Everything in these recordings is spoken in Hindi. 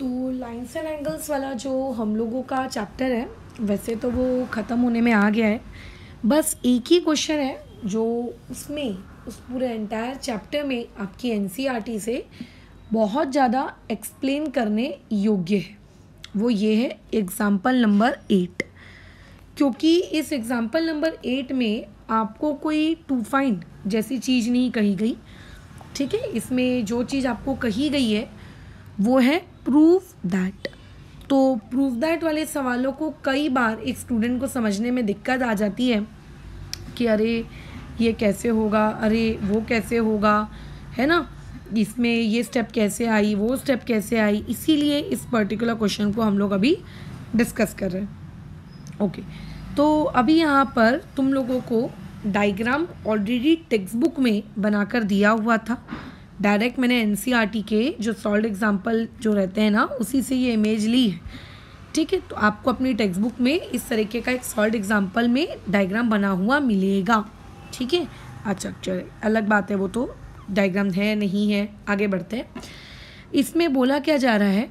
तो लाइन्स एंड एंगल्स वाला जो हम लोगों का चैप्टर है वैसे तो वो ख़त्म होने में आ गया है बस एक ही क्वेश्चन है जो उसमें उस पूरे एंटायर चैप्टर में आपकी एन e से बहुत ज़्यादा एक्सप्लेन करने योग्य है वो ये है एग्ज़ाम्पल नंबर एट क्योंकि इस एग्ज़ाम्पल नंबर एट में आपको कोई टू फाइन जैसी चीज़ नहीं कही गई ठीक है इसमें जो चीज़ आपको कही गई है वो है प्रूफ दैट तो प्रूफ दैट वाले सवालों को कई बार एक स्टूडेंट को समझने में दिक्कत आ जाती है कि अरे ये कैसे होगा अरे वो कैसे होगा है ना इसमें ये स्टेप कैसे आई वो स्टेप कैसे आई इसीलिए इस पर्टिकुलर क्वेश्चन को हम लोग अभी डिस्कस कर रहे हैं ओके तो अभी यहाँ पर तुम लोगों को डायग्राम ऑलरेडी टेक्स्ट बुक में बनाकर दिया हुआ था डायरेक्ट मैंने एन e के जो सॉल्ड एग्ज़ाम्पल जो रहते हैं ना उसी से ये इमेज ली है ठीक है तो आपको अपनी टेक्स्ट बुक में इस तरीके का एक सॉल्ड एग्ज़ाम्पल में डायग्राम बना हुआ मिलेगा ठीक है अच्छा चले अलग बात है वो तो डायग्राम है नहीं है आगे बढ़ते हैं इसमें बोला क्या जा रहा है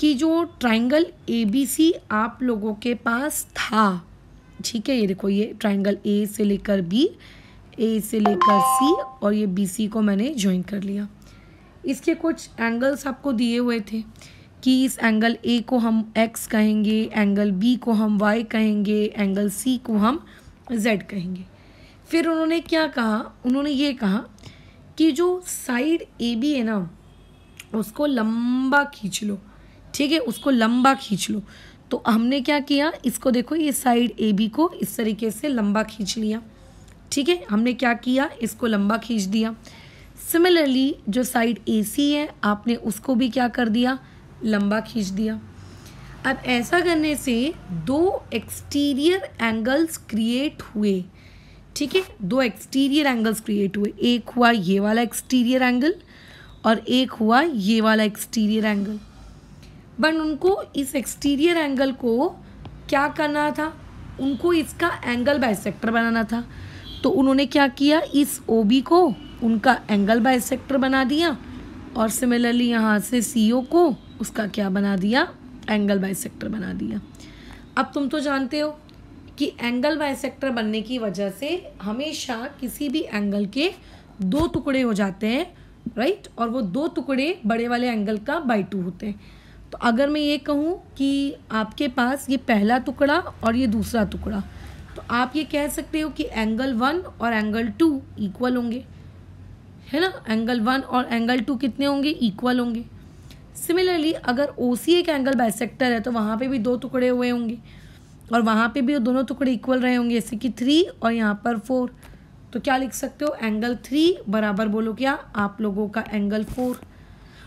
कि जो ट्राइंगल ए बी सी आप लोगों के पास था ठीक है ये देखो ये ट्राइंगल ए से लेकर बी ए से लेकर सी और ये बी सी को मैंने ज्वाइन कर लिया इसके कुछ एंगल्स आपको दिए हुए थे कि इस एंगल ए को हम एक्स कहेंगे एंगल बी को हम वाई कहेंगे एंगल सी को हम जेड कहेंगे फिर उन्होंने क्या कहा उन्होंने ये कहा कि जो साइड ए बी है ना उसको लंबा खींच लो ठीक है उसको लंबा खींच लो तो हमने क्या किया इसको देखो ये साइड ए बी को इस तरीके से लंबा खींच लिया ठीक है हमने क्या किया इसको लंबा खींच दिया सिमिलरली जो साइड ए सी है आपने उसको भी क्या कर दिया लंबा खींच दिया अब ऐसा करने से दो एक्सटीरियर एंगल्स क्रिएट हुए ठीक है दो एक्सटीरियर एंगल्स क्रिएट हुए एक हुआ ये वाला एक्सटीरियर एंगल और एक हुआ ये वाला एक्सटीरियर एंगल बट उनको इस एक्सटीरियर एंगल को क्या करना था उनको इसका एंगल बाइसेक्टर बनाना था तो उन्होंने क्या किया इस ओ बी को उनका एंगल सेक्टर बना दिया और सिमिलरली यहाँ से सी ओ को उसका क्या बना दिया एंगल सेक्टर बना दिया अब तुम तो जानते हो कि एंगल सेक्टर बनने की वजह से हमेशा किसी भी एंगल के दो टुकड़े हो जाते हैं राइट और वो दो टुकड़े बड़े वाले एंगल का बाई टू होते हैं तो अगर मैं ये कहूँ कि आपके पास ये पहला टुकड़ा और ये दूसरा टुकड़ा आप ये कह सकते हो कि एंगल वन और एंगल टू इक्वल होंगे है ना एंगल वन और एंगल टू कितने होंगे इक्वल होंगे सिमिलरली अगर ओ सी एक एंगल बाइसेक्टर है तो वहाँ पे भी दो टुकड़े हुए होंगे और वहाँ पे भी दोनों टुकड़े इक्वल रहे होंगे जैसे कि थ्री और यहाँ पर फोर तो क्या लिख सकते हो एंगल थ्री बराबर बोलो क्या आप लोगों का एंगल फोर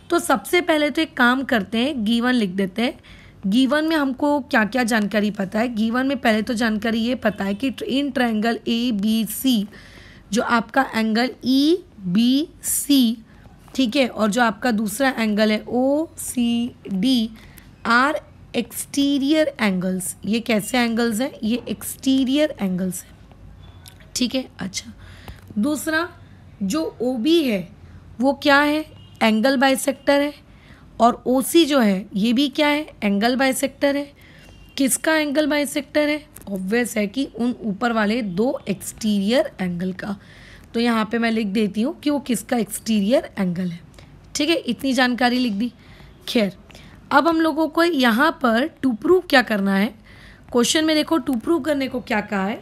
तो सबसे पहले तो एक काम करते हैं गीवन लिख देते हैं गीवन में हमको क्या क्या जानकारी पता है गीवन में पहले तो जानकारी ये पता है कि in triangle A B C जो आपका एंगल ई बी सी ठीक है और जो आपका दूसरा एंगल है O C D R exterior angles ये कैसे एंगल्स हैं ये एक्सटीरियर एंगल्स हैं ठीक है अच्छा दूसरा जो ओ बी है वो क्या है एंगल बाइसेक्टर है और ओ जो है ये भी क्या है एंगल बाइसेक्टर है किसका एंगल बाइसेक्टर है ऑब्वियस है कि उन ऊपर वाले दो एक्सटीरियर एंगल का तो यहाँ पे मैं लिख देती हूँ कि वो किसका एक्सटीरियर एंगल है ठीक है इतनी जानकारी लिख दी खैर अब हम लोगों को यहाँ पर टू प्रूव क्या करना है क्वेश्चन में देखो टू प्रूव करने को क्या कहा है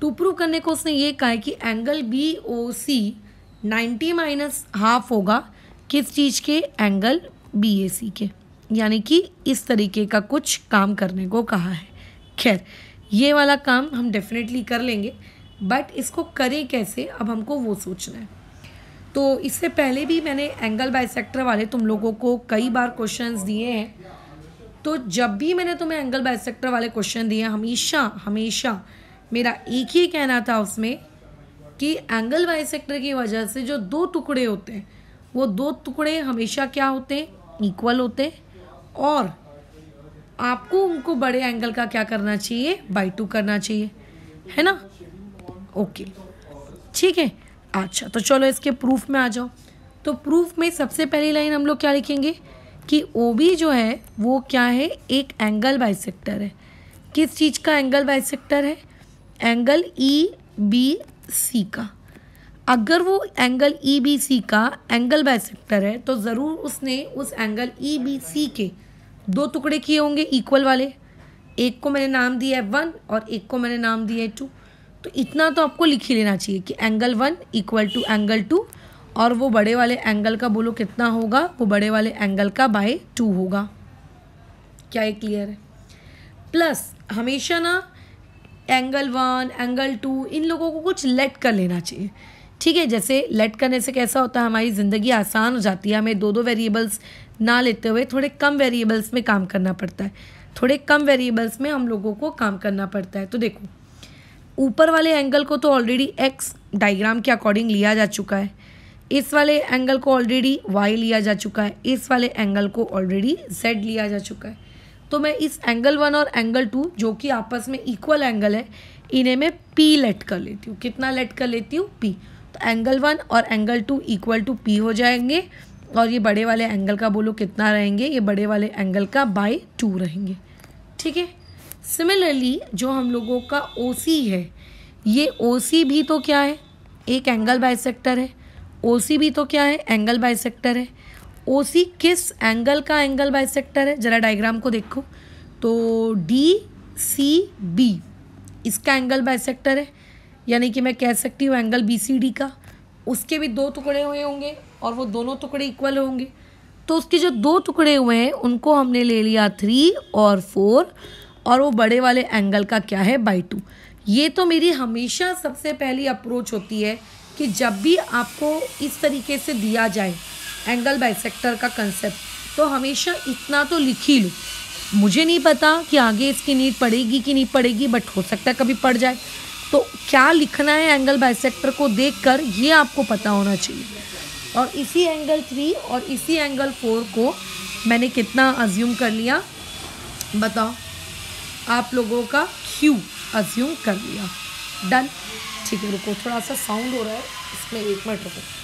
टू प्रूव करने को उसने ये कहा है कि angle B O C ninety minus half होगा किस चीज़ के एंगल सी के यानी कि इस तरीके का कुछ काम करने को कहा है खैर ये वाला काम हम डेफिनेटली कर लेंगे बट इसको करें कैसे अब हमको वो सोचना है तो इससे पहले भी मैंने एंगल बायसेक्टर वाले तुम लोगों को कई बार क्वेश्चंस दिए हैं तो जब भी मैंने तुम्हें एंगल बायसेक्टर वाले क्वेश्चन दिए हमेशा हमेशा मेरा एक ही कहना था उसमें कि एंगल सेक्टर की वजह से जो दो टुकड़े होते हैं वो दो टुकड़े हमेशा क्या होते हैं इक्वल होते और आपको उनको बड़े एंगल का क्या करना चाहिए बाई टू करना चाहिए है ना ओके ठीक है अच्छा तो चलो इसके प्रूफ में आ जाओ तो प्रूफ में सबसे पहली लाइन हम लोग क्या लिखेंगे कि ओ बी जो है वो क्या है एक एंगल बाइसेक्टर है किस चीज़ का एंगल बाइसेक्टर है एंगल ई बी सी का अगर वो एंगल ई बी सी का एंगल बाइसेक्टर है तो ज़रूर उसने उस एंगल ई बी सी के दो टुकड़े किए होंगे इक्वल वाले एक को मैंने नाम दिया है वन और एक को मैंने नाम दिया है टू तो इतना तो आपको लिख ही लेना चाहिए कि angle one equal to angle two और वो बड़े वाले एंगल का बोलो कितना होगा वो बड़े वाले एंगल का बाय टू होगा क्या ये क्लियर है प्लस हमेशा ना एंगल वन एंगल टू इन लोगों को कुछ लेट कर लेना चाहिए ठीक है जैसे लेट करने से कैसा होता है हमारी ज़िंदगी आसान हो जाती है हमें दो दो वेरिएबल्स ना लेते हुए थोड़े कम वेरिएबल्स में काम करना पड़ता है थोड़े कम वेरिएबल्स में हम लोगों को काम करना पड़ता है तो देखो ऊपर वाले एंगल को तो ऑलरेडी एक्स डाइग्राम के अकॉर्डिंग लिया जा चुका है इस वाले एंगल को ऑलरेडी वाई लिया जा चुका है इस वाले एंगल को ऑलरेडी जेड लिया जा चुका है तो मैं इस एंगल वन और एंगल टू जो कि आपस में इक्वल एंगल है इन्हें मैं पी लेट कर लेती हूँ कितना लेट कर लेती हूँ पी तो एंगल वन और angle two equal to P हो जाएंगे और ये बड़े वाले एंगल का बोलो कितना रहेंगे ये बड़े वाले एंगल का बाई टू रहेंगे ठीक है सिमिलरली जो हम लोगों का ओ है ये ओ भी तो क्या है एक एंगल बाइसेक्टर है ओ भी तो क्या है एंगल बाइसेक्टर है ओ किस एंगल का एंगल बाइसेक्टर है ज़रा डायग्राम को देखो तो डी सी बी इसका एंगल बाइसेक्टर है यानी कि मैं कह सकती हूँ एंगल बी का उसके भी दो टुकड़े हुए होंगे और वो दोनों टुकड़े इक्वल होंगे तो उसके जो दो टुकड़े हुए हैं उनको हमने ले लिया थ्री और फोर और वो बड़े वाले एंगल का क्या है बाई टू ये तो मेरी हमेशा सबसे पहली अप्रोच होती है कि जब भी आपको इस तरीके से दिया जाए एंगल बाइसेक्टर का कंसेप्ट तो हमेशा इतना तो लिख ही लो मुझे नहीं पता कि आगे इसकी नीड पड़ेगी कि नहीं पड़ेगी बट हो सकता है कभी पड़ जाए तो क्या लिखना है एंगल बाइसेक्टर को देखकर ये आपको पता होना चाहिए और इसी एंगल थ्री और इसी एंगल फोर को मैंने कितना अज्यूम कर लिया बताओ आप लोगों का क्यू अज्यूम कर लिया डन ठीक है रुको थोड़ा सा साउंड हो रहा है इसमें एक मिनट रुको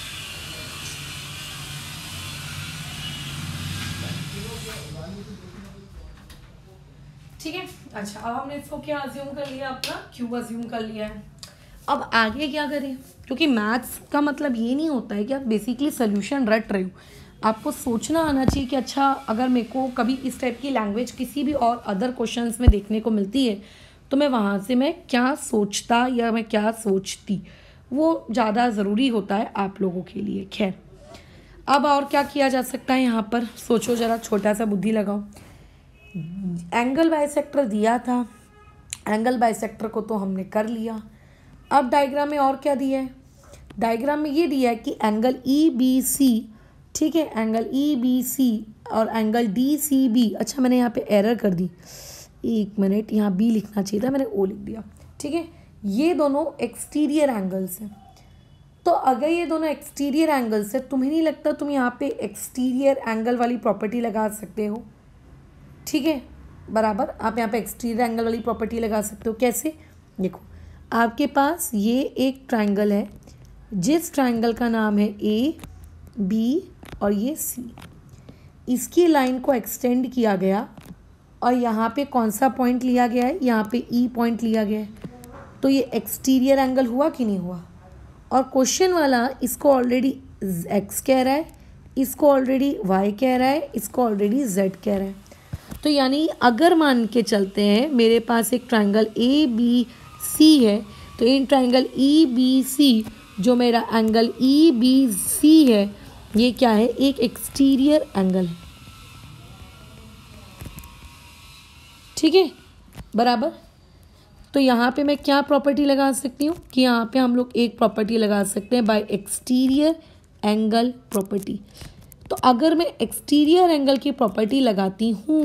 अच्छा अब हमने इसको क्या अज्यूम कर लिया अपना क्यू अज्यूम कर लिया है अब आगे क्या करें क्योंकि मैथ्स का मतलब ये नहीं होता है कि आप बेसिकली सोल्यूशन रट रहे हो आपको सोचना आना चाहिए कि अच्छा अगर मेरे को कभी इस टाइप की लैंग्वेज किसी भी और अदर क्वेश्चंस में देखने को मिलती है तो मैं वहाँ से मैं क्या सोचता या मैं क्या सोचती वो ज़्यादा ज़रूरी होता है आप लोगों के लिए खैर अब और क्या किया जा सकता है यहाँ पर सोचो ज़रा छोटा सा बुद्धि लगाओ एंगल बाइसेक्टर दिया था एंगल बाइसेक्टर को तो हमने कर लिया अब डायग्राम में और क्या दिया है डायग्राम में ये दिया है कि एंगल ई बी सी ठीक है एंगल ई बी सी और एंगल डी सी बी अच्छा मैंने यहाँ पे एरर कर दी एक मिनट यहाँ बी लिखना चाहिए था मैंने ओ लिख दिया ठीक है ये दोनों एक्सटीरियर एंगल्स हैं तो अगर ये दोनों एक्सटीरियर एंगल्स हैं तुम्हें नहीं लगता तुम यहाँ पे एक्सटीरियर एंगल वाली प्रॉपर्टी लगा सकते हो ठीक है बराबर आप यहाँ पे एक्सटीरियर एंगल वाली प्रॉपर्टी लगा सकते हो कैसे देखो आपके पास ये एक ट्राइंगल है जिस ट्राइंगल का नाम है ए बी और ये सी इसकी लाइन को एक्सटेंड किया गया और यहाँ पे कौन सा पॉइंट लिया गया है यहाँ पे ई e पॉइंट लिया गया है तो ये एक्सटीरियर एंगल हुआ कि नहीं हुआ और क्वेश्चन वाला इसको ऑलरेडी एक्स कह रहा है इसको ऑलरेडी वाई कह रहा है इसको ऑलरेडी जेड कह रहा है तो यानी अगर मान के चलते हैं मेरे पास एक ट्राइंगल ए बी सी है तो इन ट्राइंगल ई बी सी जो मेरा एंगल ई बी सी है ये क्या है एक एक्सटीरियर एंगल है ठीक है बराबर तो यहाँ पे मैं क्या प्रॉपर्टी लगा सकती हूँ कि यहाँ पे हम लोग एक प्रॉपर्टी लगा सकते हैं बाय एक्सटीरियर एंगल प्रॉपर्टी तो अगर मैं एक्सटीरियर एंगल की प्रॉपर्टी लगाती हूँ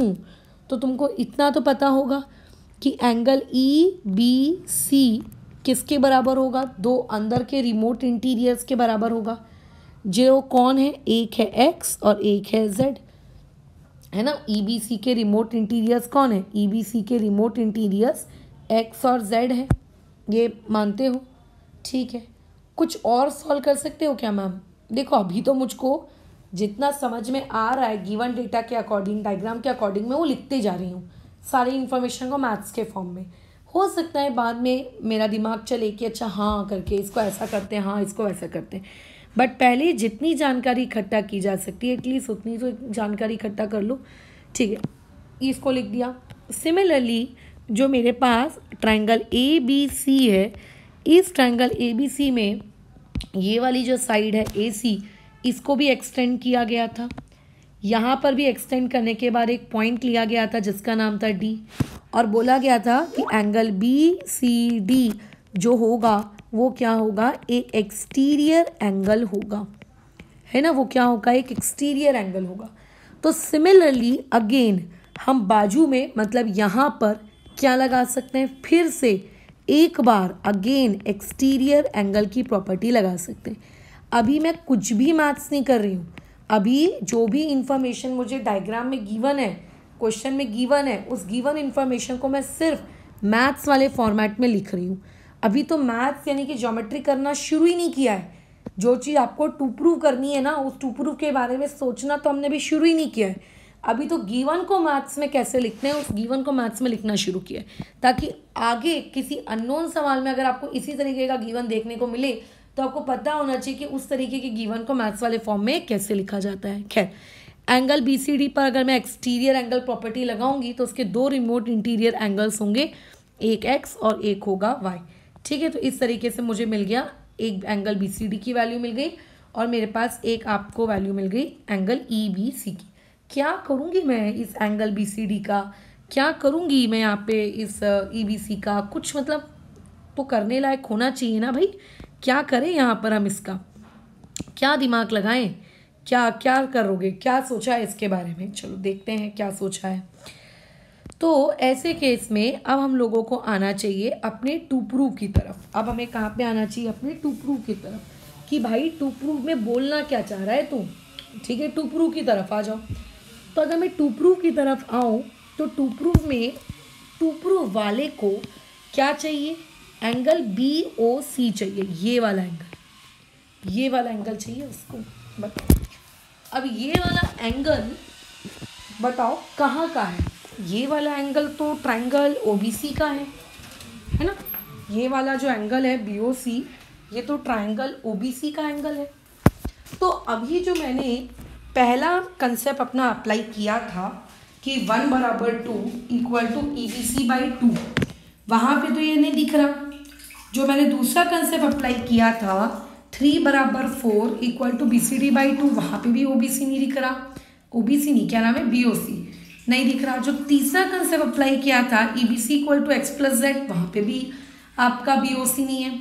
तो तुमको इतना तो पता होगा कि एंगल ई बी सी किसके बराबर होगा दो अंदर के रिमोट इंटीरियर्स के बराबर होगा जो कौन है एक है एक्स और एक है जेड है ना ई बी सी के रिमोट इंटीरियर्स कौन है ई बी सी के रिमोट इंटीरियर्स एक्स और जेड है ये मानते हो ठीक है कुछ और सॉल्व कर सकते हो क्या मैम देखो अभी तो मुझको जितना समझ में आ रहा है गिवन डेटा के अकॉर्डिंग डायग्राम के अकॉर्डिंग मैं वो लिखते जा रही हूँ सारी इन्फॉर्मेशन को मैथ्स के फॉर्म में हो सकता है बाद में मेरा दिमाग चले कि अच्छा हाँ करके इसको ऐसा करते हैं हाँ इसको ऐसा करते हैं बट पहले जितनी जानकारी इकट्ठा की जा सकती है एटलीस्ट उतनी तो जानकारी इकट्ठा कर लो ठीक है इसको लिख दिया सिमिलरली जो मेरे पास ट्रायंगल ए बी सी है इस ट्रायंगल ए बी सी में ये वाली जो साइड है ए सी इसको भी एक्सटेंड किया गया था यहाँ पर भी एक्सटेंड करने के बाद एक पॉइंट लिया गया था जिसका नाम था डी और बोला गया था कि एंगल बी सी डी जो होगा वो क्या होगा एक एक्सटीरियर एंगल होगा है ना वो क्या होगा एक एक्सटीरियर एंगल होगा तो सिमिलरली अगेन हम बाजू में मतलब यहाँ पर क्या लगा सकते हैं फिर से एक बार अगेन एक्सटीरियर एंगल की प्रॉपर्टी लगा सकते हैं अभी मैं कुछ भी मैथ्स नहीं कर रही हूँ अभी जो भी इन्फॉर्मेशन मुझे डायग्राम में गिवन है क्वेश्चन में गिवन है उस गिवन इन्फॉर्मेशन को मैं सिर्फ मैथ्स वाले फॉर्मेट में लिख रही हूँ अभी तो मैथ्स यानी कि ज्योमेट्री करना शुरू ही नहीं किया है जो चीज़ आपको टू प्रूव करनी है ना उस टू प्रूव के बारे में सोचना तो हमने भी शुरू ही नहीं किया है अभी तो गीवन को मैथ्स में कैसे लिखते हैं उस गीवन को मैथ्स में लिखना शुरू किया है ताकि आगे किसी अननोन सवाल में अगर आपको इसी तरीके का गीवन देखने को मिले तो आपको पता होना चाहिए कि उस तरीके के गीवन को मैथ्स वाले फॉर्म में कैसे लिखा जाता है खैर एंगल बी पर अगर मैं एक्सटीरियर एंगल प्रॉपर्टी लगाऊंगी तो उसके दो रिमोट इंटीरियर एंगल्स होंगे एक एक्स और एक होगा वाई ठीक है तो इस तरीके से मुझे मिल गया एक एंगल बी की वैल्यू मिल गई और मेरे पास एक आपको वैल्यू मिल गई एंगल ई बी सी की क्या करूँगी मैं इस एंगल बी सी डी का क्या करूँगी मैं यहाँ पे इस ई बी सी का कुछ मतलब तो करने लायक होना चाहिए ना भाई क्या करें यहाँ पर हम इसका क्या दिमाग लगाएं क्या क्या करोगे क्या सोचा है इसके बारे में चलो देखते हैं क्या सोचा है तो ऐसे केस में अब हम लोगों को आना चाहिए अपने टूपरू की तरफ अब हमें कहाँ पे आना चाहिए अपने टूपरू की तरफ कि भाई टूपरू में बोलना क्या चाह रहा है तू ठीक है टूपरू की तरफ आ जाओ तो अगर मैं टूपरू की तरफ आऊँ तो टूपरू में टूपरू वाले को क्या चाहिए एंगल बी ओ सी चाहिए ये वाला एंगल ये वाला एंगल चाहिए उसको बताओ अब ये वाला एंगल बताओ कहाँ का है ये वाला एंगल तो ट्रायंगल सी का है है ना ये वाला जो एंगल है बी ओ सी ये तो ट्रायंगल सी का एंगल है तो अभी जो मैंने पहला कंसेप्ट अपना अप्लाई किया था कि वन बराबर two equal to E B C by two वहाँ पर तो ये नहीं दिख रहा जो मैंने दूसरा कंसेप्ट अप्लाई किया था थ्री बराबर four equal to B C D by two वहाँ पर भी ओ बी सी नहीं दिख रहा ओ बी सी नहीं क्या नाम है बी ओ सी नहीं दिख रहा जो तीसरा कंसेप्ट अप्लाई किया था E B C equal to X plus Z वहाँ पर भी आपका बी ओ सी नहीं है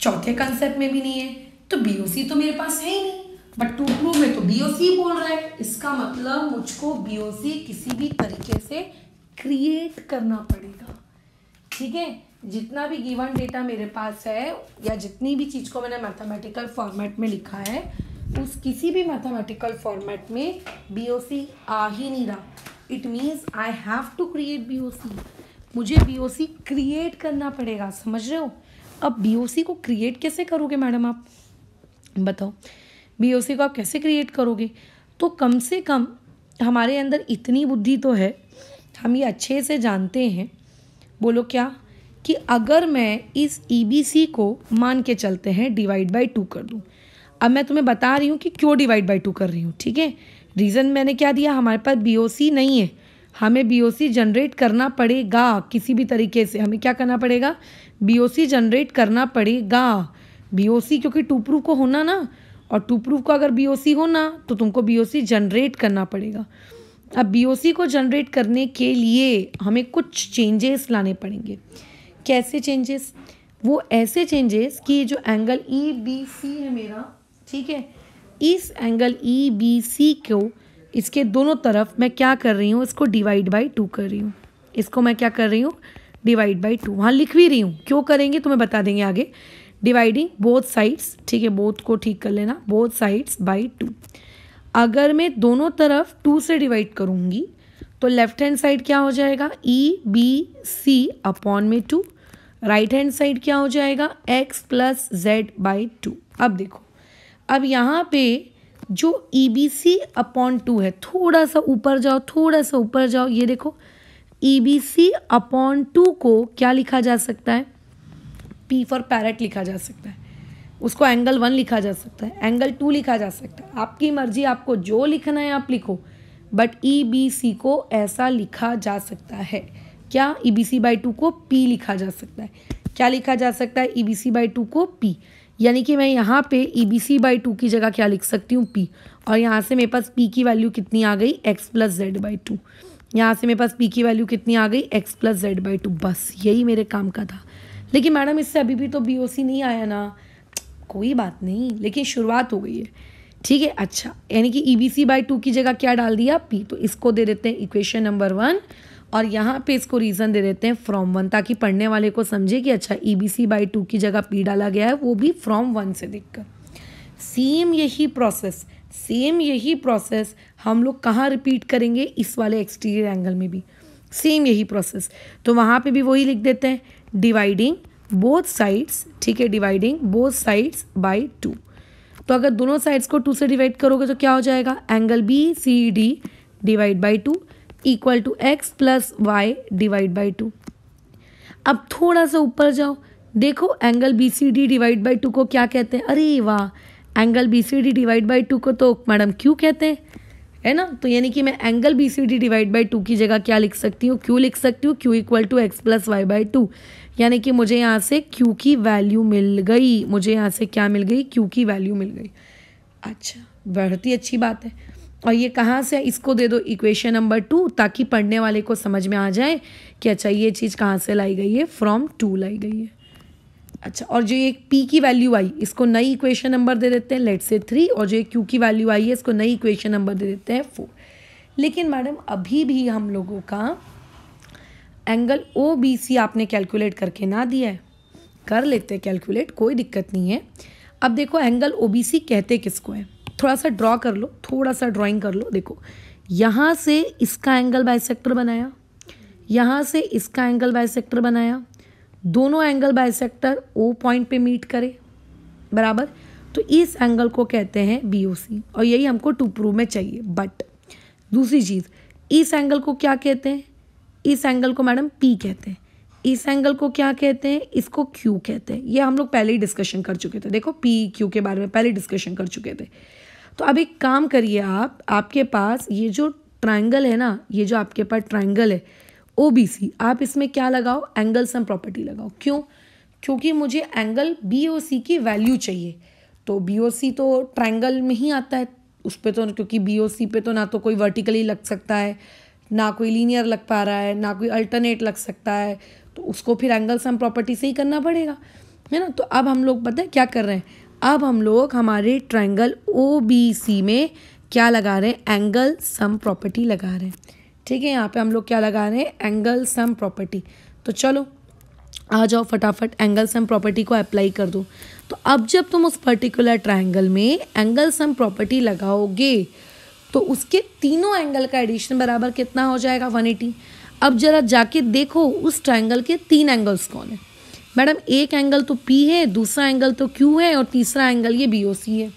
चौथे कंसेप्ट में भी नहीं है तो बी ओ सी तो मेरे पास है ही नहीं बट टू टू में तो बी ओ सी बोल रहा है इसका मतलब मुझको बी ओ सी किसी भी तरीके से क्रिएट करना पड़ेगा ठीक है जितना भी गिवन डेटा मेरे पास है या जितनी भी चीज़ को मैंने मैथमेटिकल फॉर्मेट में लिखा है उस किसी भी मैथमेटिकल फॉर्मेट में बी ओ सी आ ही नहीं रहा it means I have to create B O C मुझे बी ओ सी क्रिएट करना पड़ेगा समझ रहे हो अब बी ओ सी को क्रिएट कैसे करोगे मैडम आप बताओ बी ओ सी को आप कैसे क्रिएट करोगे तो कम से कम हमारे अंदर इतनी बुद्धि तो है हम ये अच्छे से जानते हैं बोलो क्या कि अगर मैं इस ई e को मान के चलते हैं डिवाइड बाई टू कर दूँ अब मैं तुम्हें बता रही हूँ कि क्यों डिवाइड बाई टू कर रही हूँ ठीक है रीज़न मैंने क्या दिया हमारे पास बी नहीं है हमें बी जनरेट करना पड़ेगा किसी भी तरीके से हमें क्या करना पड़ेगा बी जनरेट करना पड़ेगा बी क्योंकि टू प्रूफ को होना ना और टू प्रूफ को अगर बी हो ना तो तुमको बी जनरेट करना पड़ेगा अब बी को जनरेट करने के लिए हमें कुछ चेंजेस लाने पड़ेंगे कैसे चेंजेस वो ऐसे चेंजेस कि जो एंगल ई बी सी है मेरा ठीक है इस एंगल ई बी सी को इसके दोनों तरफ मैं क्या कर रही हूँ इसको डिवाइड बाई टू कर रही हूँ इसको मैं क्या कर रही हूँ डिवाइड बाई टू वहाँ लिख भी रही हूँ क्यों करेंगे तो मैं बता देंगे आगे डिवाइडिंग बोथ साइड्स ठीक है बोथ को ठीक कर लेना बोथ साइड्स बाई टू अगर मैं दोनों तरफ टू से डिवाइड करूँगी तो लेफ्ट हैंड साइड क्या हो जाएगा ई बी सी अपॉन में टू राइट हैंड साइड क्या हो जाएगा X plus Z by two अब देखो अब यहाँ पे जो E B C upon two है थोड़ा सा ऊपर जाओ थोड़ा सा ऊपर जाओ ये देखो E B C upon two को क्या लिखा जा सकता है पी फॉर पैरट लिखा जा सकता है उसको एंगल वन लिखा जा सकता है एंगल टू लिखा जा सकता है आपकी मर्जी आपको जो लिखना है आप लिखो बट ई बी सी को ऐसा लिखा जा सकता है क्या E B C by two को पी लिखा जा सकता है क्या लिखा जा सकता है E B C by two को पी यानी कि मैं यहाँ पे E B C by two की जगह क्या लिख सकती हूँ पी और यहाँ से मेरे पास पी की वैल्यू कितनी आ गई X plus Z by two यहाँ से मेरे पास पी की वैल्यू कितनी आ गई X plus Z by two बस यही मेरे काम का था लेकिन मैडम इससे अभी भी तो बी ओ सी नहीं आया ना कोई बात नहीं लेकिन शुरुआत हो गई है ठीक है अच्छा यानी कि E B C by two की जगह क्या डाल दिया पी तो इसको दे देते हैं इक्वेशन नंबर वन और यहाँ पे इसको रीज़न दे देते हैं फ्रॉम वन ताकि पढ़ने वाले को समझे कि अच्छा E B C by two की जगह पी डाला गया है वो भी फ्रॉम वन से कर सेम यही प्रोसेस सेम यही प्रोसेस हम लोग कहाँ रिपीट करेंगे इस वाले एक्सटीरियर एंगल में भी सेम यही प्रोसेस तो वहाँ पे भी वही लिख देते हैं डिवाइडिंग बोथ साइड्स ठीक है dividing both sides by two तो अगर दोनों साइड्स को टू से डिवाइड करोगे तो क्या हो जाएगा angle B C D divide by two equal to X plus Y divide by two अब थोड़ा सा ऊपर जाओ देखो angle B C D divide by two को क्या कहते हैं अरे वाह angle B C D divide by two को तो मैडम क्यों कहते हैं है ना तो यानी कि मैं angle B C D divide by two की जगह क्या लिख सकती हूँ क्यू लिख सकती हूँ Q equal to X plus Y by two यानी कि मुझे यहाँ से क्यू की वैल्यू मिल गई मुझे यहाँ से क्या मिल गई क्यू की वैल्यू मिल गई अच्छा बहुत ही अच्छी बात है और ये कहाँ से इसको दे दो इक्वेशन नंबर टू ताकि पढ़ने वाले को समझ में आ जाए कि अच्छा ये चीज़ कहाँ से लाई गई है फ्रॉम टू लाई गई है अच्छा और जो ये पी की वैल्यू आई इसको नई इक्वेशन नंबर दे देते हैं लेट से थ्री और जो ये क्यू की वैल्यू आई है इसको नई इक्वेशन नंबर दे देते हैं फोर लेकिन मैडम अभी भी हम लोगों का एंगल ओ बी सी आपने कैलकुलेट करके ना दिया है कर लेते हैं कैलकुलेट कोई दिक्कत नहीं है अब देखो एंगल ओ बी सी कहते किसको है थोड़ा सा ड्रॉ कर लो थोड़ा सा ड्राॅइंग कर लो देखो यहाँ से इसका एंगल बाई बनाया यहाँ से इसका एंगल बाई बनाया दोनों एंगल बायसेक्टर ओ पॉइंट पे मीट करे बराबर तो इस एंगल को कहते हैं बी ओ सी और यही हमको टू प्रूव में चाहिए बट दूसरी चीज़ इस एंगल को क्या कहते हैं इस एंगल को मैडम पी कहते हैं इस एंगल को क्या कहते हैं इसको क्यू कहते हैं ये हम लोग पहले ही डिस्कशन कर चुके थे देखो पी क्यू के बारे में पहले डिस्कशन कर चुके थे तो अब एक काम करिए आप आपके पास ये जो ट्राइंगल है ना ये जो आपके पास ट्राइंगल है ओबीसी आप इसमें क्या लगाओ एंगल सम प्रॉपर्टी लगाओ क्यों क्योंकि मुझे एंगल बी ओ सी की वैल्यू चाहिए तो बी ओ सी तो ट्रायंगल में ही आता है उस पर तो क्योंकि बी ओ सी पे तो ना तो कोई वर्टिकली लग सकता है ना कोई लीनियर लग पा रहा है ना कोई अल्टरनेट लग सकता है तो उसको फिर एंगल सम प्रॉपर्टी से ही करना पड़ेगा है ना तो अब हम लोग पता है क्या कर रहे हैं अब हम लोग हमारे ट्रैंगल ओ बी सी में क्या लगा रहे हैं एंगल सम प्रॉपर्टी लगा रहे हैं ठीक है यहाँ पे हम लोग क्या लगा रहे हैं एंगल सम प्रॉपर्टी तो चलो आ जाओ फटाफट एंगल सम प्रॉपर्टी को अप्लाई कर दो तो अब जब तुम उस पर्टिकुलर ट्राइंगल में एंगल सम प्रॉपर्टी लगाओगे तो उसके तीनों एंगल का एडिशन बराबर कितना हो जाएगा वन अब जरा जाके देखो उस ट्राइंगल के तीन एंगल्स कौन है मैडम एक एंगल तो पी है दूसरा एंगल तो क्यू है और तीसरा एंगल ये बी ओ सी है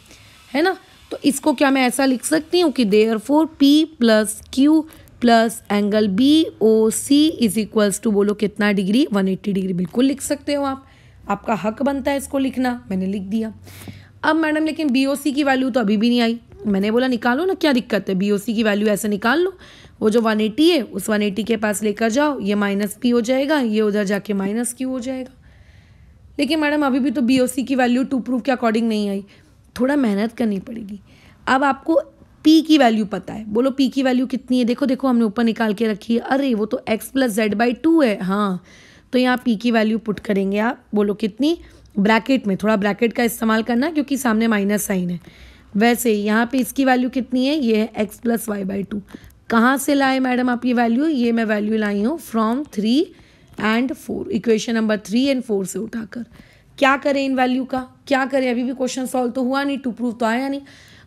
है ना तो इसको क्या मैं ऐसा लिख सकती हूँ कि therefore P plus Q plus angle B O C is equals to बोलो कितना डिग्री 180 डिग्री बिल्कुल लिख सकते हो आप आपका हक बनता है इसको लिखना मैंने लिख दिया अब मैडम लेकिन बी ओ सी की वैल्यू तो अभी भी नहीं आई मैंने बोला निकालो ना क्या दिक्कत है बी ओ सी की वैल्यू ऐसे निकाल लो वो जो वन एटी है उस वन एटी के पास लेकर जाओ ये माइनस पी हो जाएगा ये उधर जाके माइनस क्यू हो जाएगा लेकिन मैडम अभी भी तो बी ओ सी की वैल्यू टू प्रूफ के अकॉर्डिंग नहीं आई थोड़ा मेहनत करनी पड़ेगी अब आपको पी की वैल्यू पता है बोलो पी की वैल्यू कितनी है देखो देखो हमने ऊपर निकाल के रखी है अरे वो तो X plus Z by two है हाँ तो यहाँ पी की वैल्यू पुट करेंगे आप बोलो कितनी ब्रैकेट में थोड़ा ब्रैकेट का इस्तेमाल करना क्योंकि सामने माइनस साइन है वैसे यहाँ पे इसकी वैल्यू कितनी है ये है X plus Y by two कहाँ से लाए मैडम आप ये वैल्यू ये मैं वैल्यू लाई हूँ from three and four equation number three and four से उठाकर क्या करें इन वैल्यू का क्या करें अभी भी क्वेश्चन सॉल्व तो हुआ नहीं टू प्रूफ तो आया नहीं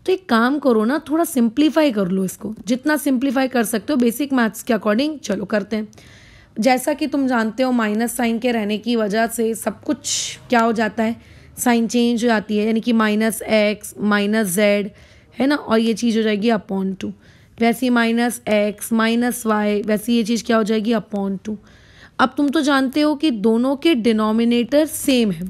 तो एक काम करो ना थोड़ा सिंप्लीफाई कर लो इसको जितना सिंप्लीफाई कर सकते हो बेसिक मैथ्स के अकॉर्डिंग चलो करते हैं जैसा कि तुम जानते हो माइनस साइन के रहने की वजह से सब कुछ क्या हो जाता है साइन चेंज हो जाती है यानी कि माइनस एक्स माइनस जेड है ना और ये चीज़ हो जाएगी अपॉन टू वैसी माइनस एक्स माइनस वाई वैसी ये चीज़ क्या हो जाएगी अपॉन टू अब तुम तो जानते हो कि दोनों के डिनोमिनेटर सेम है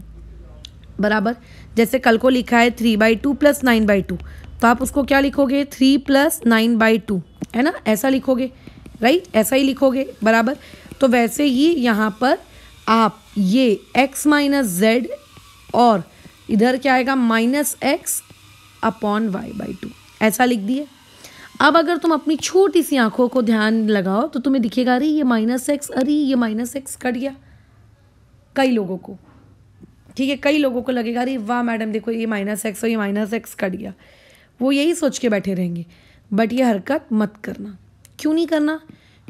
बराबर जैसे कल को लिखा है three by two plus nine by two तो आप उसको क्या लिखोगे three plus nine by two है ना ऐसा लिखोगे राइट ऐसा ही लिखोगे बराबर तो वैसे ही यहाँ पर आप ये x माइनस जेड और इधर क्या आएगा minus X upon Y by two ऐसा लिख दिए अब अगर तुम अपनी छोटी सी आंखों को ध्यान लगाओ तो तुम्हें दिखेगा अरे ये माइनस एक्स अरे ये माइनस एक्स कट गया कई लोगों को ठीक है कई लोगों को लगेगा अरे वाह मैडम देखो ये माइनस एक्स और ये माइनस एक्स कट गया वो यही सोच के बैठे रहेंगे बट ये हरकत मत करना क्यों नहीं करना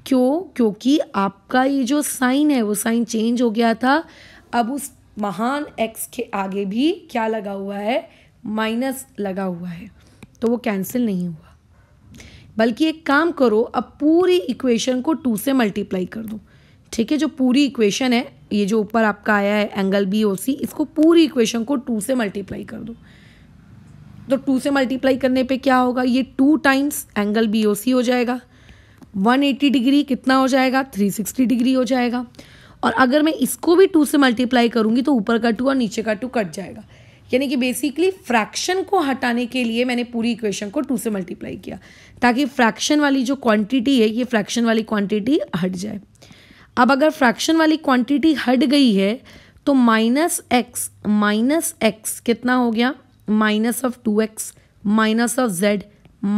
क्यों क्योंकि आपका ये जो साइन है वो साइन चेंज हो गया था अब उस महान एक्स के आगे भी क्या लगा हुआ है माइनस लगा हुआ है तो वो कैंसिल नहीं हुआ बल्कि एक काम करो अब पूरी इक्वेशन को टू से मल्टीप्लाई कर दो ठीक है जो पूरी इक्वेशन है ये जो ऊपर आपका आया है एंगल बी ओ सी इसको पूरी इक्वेशन को टू से मल्टीप्लाई कर दो तो टू से मल्टीप्लाई करने पे क्या होगा ये two times angle B O C हो जाएगा वन एटी डिग्री कितना हो जाएगा थ्री सिक्सटी डिग्री हो जाएगा और अगर मैं इसको भी टू से मल्टीप्लाई करूँगी तो ऊपर का टू और नीचे का टू कट जाएगा यानी कि बेसिकली फ्रैक्शन को हटाने के लिए मैंने पूरी इक्वेशन को टू से मल्टीप्लाई किया ताकि फ्रैक्शन वाली जो क्वांटिटी है ये फ्रैक्शन वाली क्वांटिटी हट जाए अब अगर फ्रैक्शन वाली क्वांटिटी हट गई है तो माइनस एक्स माइनस एक्स कितना हो गया minus of two X minus of Z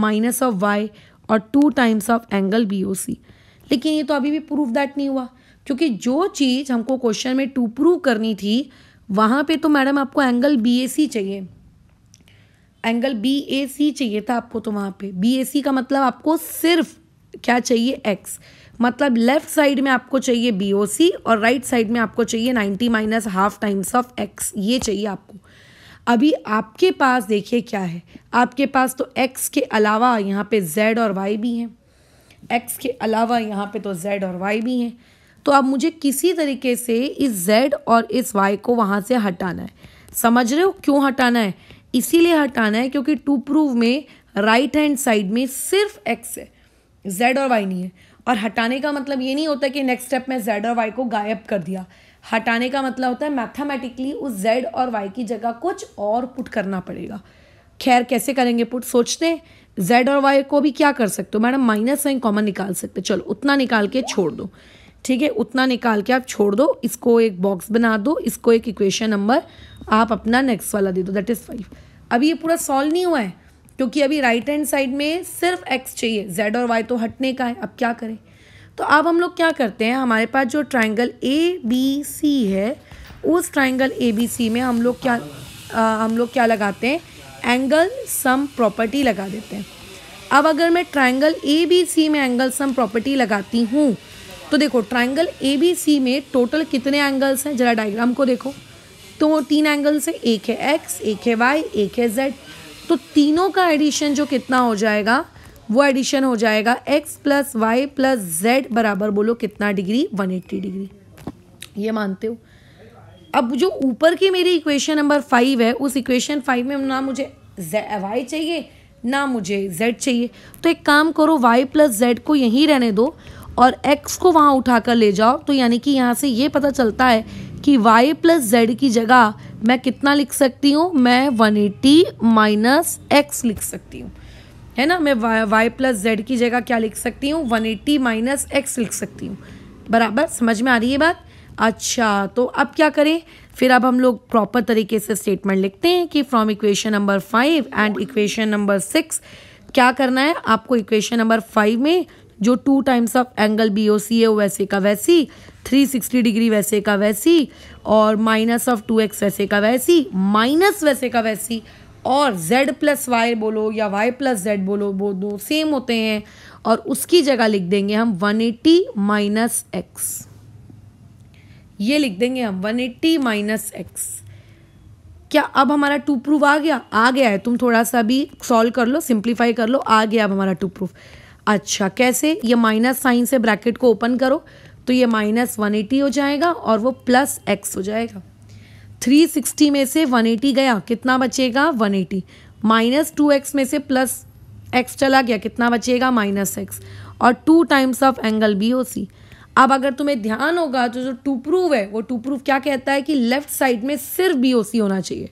minus of Y और two times of angle B O C लेकिन ये तो अभी भी प्रूफ दैट नहीं हुआ क्योंकि जो चीज़ हमको क्वेश्चन में टू प्रूव करनी थी वहाँ पे तो मैडम आपको एंगल बी ए सी चाहिए एंगल बी ए सी चाहिए था आपको तो वहाँ पे बी ए सी का मतलब आपको सिर्फ क्या चाहिए एक्स मतलब लेफ्ट साइड में आपको चाहिए बी ओ सी और राइट right साइड में आपको चाहिए ninety minus half times of X ये चाहिए आपको अभी आपके पास देखिए क्या है आपके पास तो एक्स के अलावा यहाँ पे जेड और वाई भी हैं एक्स के अलावा यहाँ पे तो जेड और वाई भी हैं तो अब मुझे किसी तरीके से इस जेड और इस वाई को वहाँ से हटाना है समझ रहे हो क्यों हटाना है इसीलिए हटाना है क्योंकि टू प्रूव में राइट हैंड साइड में सिर्फ एक्स है जेड और वाई नहीं है और हटाने का मतलब ये नहीं होता कि नेक्स्ट स्टेप में जेड और वाई को गायब कर दिया हटाने का मतलब होता है मैथमेटिकली उस जेड और वाई की जगह कुछ और पुट करना पड़ेगा खैर कैसे करेंगे पुट सोचते जेड और वाई को भी क्या कर सकते हो मैडम माइनस वाइन कॉमन निकाल सकते चलो उतना निकाल के छोड़ दो ठीक है उतना निकाल के आप छोड़ दो इसको एक बॉक्स बना दो इसको एक इक्वेशन नंबर आप अपना नेक्स्ट वाला दे दो दैट इज़ फाइव अभी ये पूरा सॉल्व नहीं हुआ है क्योंकि अभी राइट हैंड साइड में सिर्फ एक्स चाहिए जेड और वाई तो हटने का है अब क्या करें तो अब हम लोग क्या करते हैं हमारे पास जो ट्राइंगल ए बी सी है उस ट्राइंगल ए बी सी में हम लोग क्या आ, हम लोग क्या लगाते हैं एंगल सम प्रॉपर्टी लगा देते हैं अब अगर मैं ट्राइंगल ए बी सी में एंगल सम प्रॉपर्टी लगाती हूँ तो देखो ट्राइंगल ए बी सी में टोटल कितने एंगल्स हैं जरा डायग्राम को देखो तो तीन एंगल्स है एक है एक्स एक है वाई एक है जेड तो तीनों का एडिशन जो कितना हो जाएगा वो एडिशन हो जाएगा x plus Y plus Z बराबर बोलो कितना डिग्री 180 डिग्री ये मानते हो अब जो ऊपर की मेरी इक्वेशन नंबर फाइव है उस इक्वेशन फाइव में ना मुझे वाई चाहिए ना मुझे जेड चाहिए तो एक काम करो वाई प्लस जेड को यहीं रहने दो और एक्स को वहाँ उठा कर ले जाओ तो यानी कि यहाँ से ये पता चलता है कि y प्लस जेड की जगह मैं कितना लिख सकती हूँ मैं 180 एट्टी माइनस एक्स लिख सकती हूँ है ना मैं y प्लस जेड की जगह क्या लिख सकती हूँ 180 एट्टी माइनस एक्स लिख सकती हूँ बराबर समझ में आ रही है बात अच्छा तो अब क्या करें फिर अब हम लोग प्रॉपर तरीके से स्टेटमेंट लिखते हैं कि from equation number five and equation number six क्या करना है आपको इक्वेशन नंबर फाइव में जो two times of angle B O C है वैसे का वैसी थ्री सिक्सटी डिग्री वैसे का वैसी और माइनस ऑफ टू एक्स वैसे का वैसी माइनस वैसे का वैसी और z प्लस वाई बोलो या y प्लस जेड बोलो वो दो सेम होते हैं और उसकी जगह लिख देंगे हम 180 एट्टी माइनस एक्स ये लिख देंगे हम 180 एट्टी माइनस एक्स क्या अब हमारा टू प्रूफ आ गया आ गया है तुम थोड़ा सा भी सॉल्व कर लो सिंप्लीफाई कर लो आ गया अब हमारा टू प्रूफ अच्छा कैसे ये माइनस साइन से ब्रैकेट को ओपन करो तो ये माइनस वन एटी हो जाएगा और वो प्लस एक्स हो जाएगा थ्री सिक्सटी में से वन एटी गया कितना बचेगा one eighty minus two x में से प्लस एक्स चला गया कितना बचेगा माइनस एक्स और two times of angle B O C अब अगर तुम्हें ध्यान होगा तो जो टू प्रूव है वो टू प्रूव क्या कहता है कि लेफ्ट साइड में सिर्फ बी ओ सी होना चाहिए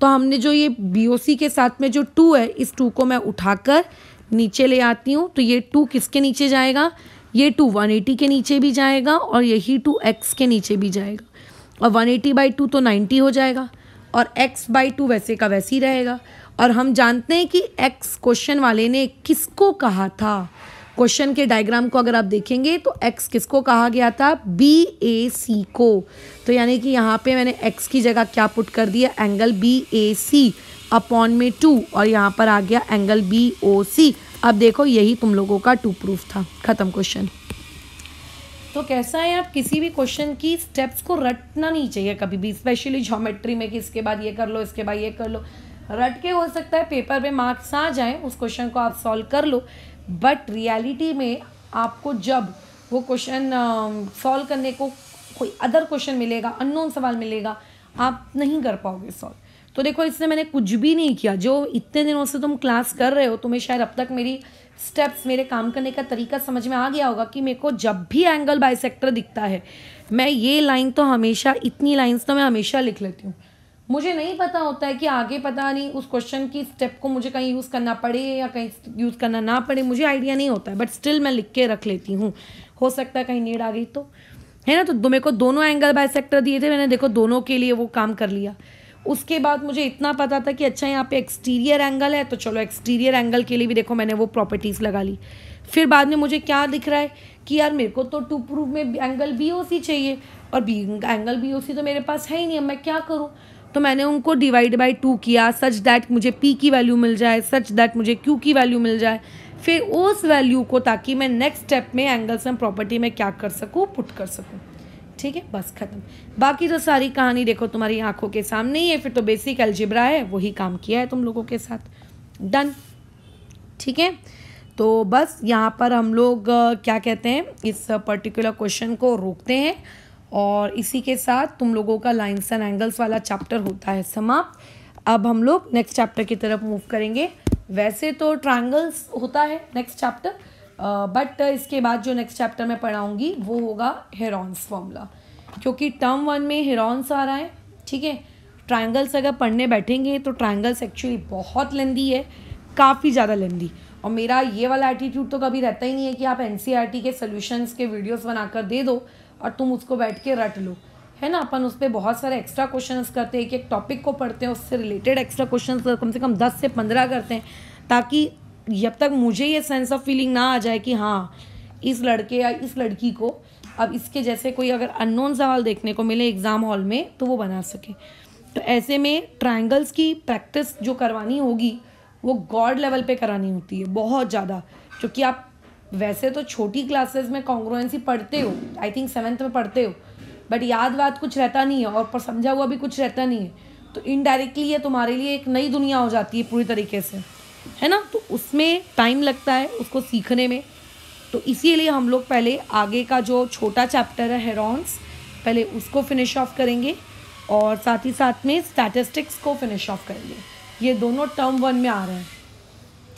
तो हमने जो ये बी ओ सी के साथ में जो टू है इस टू को मैं उठाकर नीचे ले आती हूँ तो ये टू किसके नीचे जाएगा ये टू वन एटी के नीचे भी जाएगा और यही टू एक्स के नीचे भी जाएगा और वन एटी बाई टू तो नाइन्टी हो जाएगा और एक्स बाई टू वैसे का वैसे ही रहेगा और हम जानते हैं कि एक्स क्वेश्चन वाले ने किसको कहा था क्वेश्चन के डायग्राम को अगर आप देखेंगे तो एक्स किसको कहा गया था बी ए सी को तो यानी कि यहाँ पे मैंने एक्स की जगह क्या पुट कर दिया angle B A C upon में टू और यहाँ पर आ गया एंगल बी ओ सी अब देखो यही तुम लोगों का टू प्रूफ था ख़त्म क्वेश्चन तो कैसा है आप किसी भी क्वेश्चन की स्टेप्स को रटना नहीं चाहिए कभी भी स्पेशली जोमेट्री में कि इसके बाद ये कर लो इसके बाद ये कर लो रट के हो सकता है पेपर में मार्क्स आ जाएं उस क्वेश्चन को आप सॉल्व कर लो बट रियलिटी में आपको जब वो क्वेश्चन सॉल्व करने को कोई अदर क्वेश्चन मिलेगा अननोन सवाल मिलेगा आप नहीं कर पाओगे सॉल्व तो देखो इसने मैंने कुछ भी नहीं किया जो इतने दिनों से तुम क्लास कर रहे हो तुम्हें शायद अब तक मेरी स्टेप्स मेरे काम करने का तरीका समझ में आ गया होगा कि मेरे को जब भी एंगल बाइसेक्टर दिखता है मैं ये लाइन तो हमेशा इतनी लाइन्स तो मैं हमेशा लिख लेती हूँ मुझे नहीं पता होता है कि आगे पता नहीं उस क्वेश्चन की स्टेप को मुझे कहीं यूज़ करना पड़े या कहीं यूज़ करना ना पड़े मुझे आइडिया नहीं होता है बट स्टिल मैं लिख के रख लेती हूँ हो सकता है कहीं नीड आ गई तो है ना तो मेरे को दोनों एंगल बाइसेक्टर दिए थे मैंने देखो दोनों के लिए वो काम कर लिया उसके बाद मुझे इतना पता था कि अच्छा यहाँ पे एक्सटीरियर एंगल है तो चलो एक्सटीरियर एंगल के लिए भी देखो मैंने वो प्रॉपर्टीज़ लगा ली फिर बाद में मुझे क्या दिख रहा है कि यार मेरे को तो टू प्रूफ में एंगल बी ओ सी चाहिए और B angle B O C तो मेरे पास है ही नहीं अब मैं क्या करूँ तो मैंने उनको डिवाइड बाई टू किया सच दैट मुझे पी की वैल्यू मिल जाए सच दैट मुझे क्यू की वैल्यू मिल जाए फिर उस वैल्यू को ताकि मैं नेक्स्ट स्टेप में एंगल्स एंड प्रॉपर्टी में क्या कर सकूँ पुट कर सकूँ ठीक है बस ख़त्म बाकी तो सारी कहानी देखो तुम्हारी आंखों के सामने ही है फिर तो बेसिक अलजिब्रा है वही काम किया है तुम लोगों के साथ डन ठीक है तो बस यहाँ पर हम लोग क्या कहते हैं इस पर्टिकुलर क्वेश्चन को रोकते हैं और इसी के साथ तुम लोगों का लाइन्स एंड एंगल्स वाला चैप्टर होता है समाप्त अब हम लोग नेक्स्ट चैप्टर की तरफ मूव करेंगे वैसे तो ट्रायंगल्स होता है नेक्स्ट चैप्टर बट uh, इसके बाद जो नेक्स्ट चैप्टर में पढ़ाऊँगी वो होगा हेरॉन्स फॉर्मूला क्योंकि टर्म वन में हेरॉन्स आ रहा है ठीक है ट्राइंगल्स अगर पढ़ने बैठेंगे तो ट्राइंगल्स एक्चुअली बहुत लेंदी है काफ़ी ज़्यादा लेंदी और मेरा ये वाला एटीट्यूड तो कभी रहता ही नहीं है कि आप एन e के सोल्यूशंस के वीडियोज़ बनाकर दे दो और तुम उसको बैठ के रट लो है ना अपन उस पर बहुत सारे एक्स्ट्रा क्वेश्चन करते हैं एक एक टॉपिक को पढ़ते हैं उससे रिलेटेड एक्स्ट्रा क्वेश्चन कम से कम दस से पंद्रह करते हैं ताकि जब तक मुझे ये सेंस ऑफ फीलिंग ना आ जाए कि हाँ इस लड़के या इस लड़की को अब इसके जैसे कोई अगर अननोन सवाल देखने को मिले एग्ज़ाम हॉल में तो वो बना सके तो ऐसे में ट्रायंगल्स की प्रैक्टिस जो करवानी होगी वो गॉड लेवल पे करानी होती है बहुत ज़्यादा क्योंकि आप वैसे तो छोटी क्लासेस में कॉन्ग्रोएंसी पढ़ते हो आई थिंक सेवन्थ में पढ़ते हो बट याद वाद कुछ रहता नहीं है और पर समझा हुआ भी कुछ रहता नहीं है तो इनडायरेक्टली ये तुम्हारे लिए एक नई दुनिया हो जाती है पूरी तरीके से है ना तो उसमें टाइम लगता है उसको सीखने में तो इसीलिए हम लोग पहले आगे का जो छोटा चैप्टर है हेरॉन्स पहले उसको फिनिश ऑफ करेंगे और साथ ही साथ में स्टैटिस्टिक्स को फिनिश ऑफ करेंगे ये दोनों टर्म वन में आ रहे हैं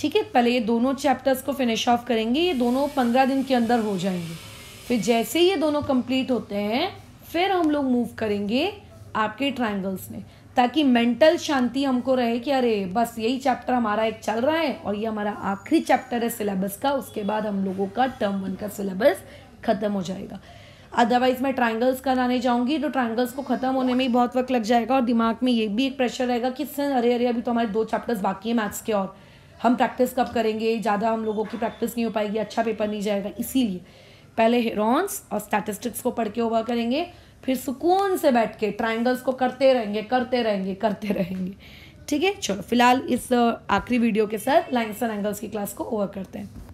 ठीक है पहले ये दोनों चैप्टर्स को फिनिश ऑफ करेंगे ये दोनों पंद्रह दिन के अंदर हो जाएंगे फिर जैसे ही ये दोनों कंप्लीट होते हैं फिर हम लोग मूव करेंगे आपके ट्राइंगल्स में ताकि मेंटल शांति हमको रहे कि अरे बस यही चैप्टर हमारा एक चल रहा है और ये हमारा आखिरी चैप्टर है सिलेबस का उसके बाद हम लोगों का टर्म वन का सिलेबस ख़त्म हो जाएगा अदरवाइज़ मैं ट्रायंगल्स कराने जाऊंगी तो ट्रायंगल्स को ख़त्म होने में ही बहुत वक्त लग जाएगा और दिमाग में ये भी एक प्रेशर रहेगा कि सर अरे अरे अभी तो हमारे दो चैप्टर्स बाकी हैं मैथ्स के और हम प्रैक्टिस कब करेंगे ज़्यादा हम लोगों की प्रैक्टिस नहीं हो पाएगी अच्छा पेपर नहीं जाएगा इसीलिए पहले हेरॉन्स और स्टैटिस्टिक्स को पढ़ के ओवर करेंगे फिर सुकून से बैठ के ट्राइंगल्स को करते रहेंगे करते रहेंगे करते रहेंगे ठीक है चलो फिलहाल इस आखिरी वीडियो के साथ लाइन्स एंड एंगल्स की क्लास को ओवर करते हैं